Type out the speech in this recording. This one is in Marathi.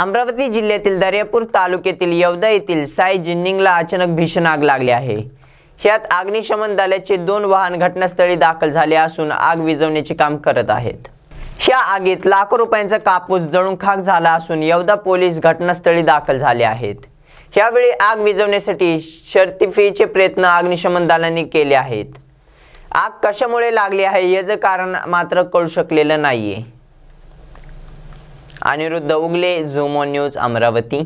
अमरावती जिल्ह्यातील दर्यापूर तालुक्यातील यवदा येथील साई जिन्निंगला अचानक भीषण आग लागली आहे यात अग्निशमन दलाचे दोन वाहन घटनास्थळी दाखल झाले असून आग विझवण्याचे काम करत आहेत या आगीत लाखो रुपयांचा कापूस जळून खाक झाला असून यवदा पोलीस घटनास्थळी दाखल झाले आहेत यावेळी आग विझवण्यासाठी शर्तिफीचे प्रयत्न अग्निशमन दलाने केले आहेत आग कशामुळे लागली आहे याचं कारण मात्र कळू शकलेलं नाहीये अनिरुद्ध उगले झुमो न्यूज अमरावती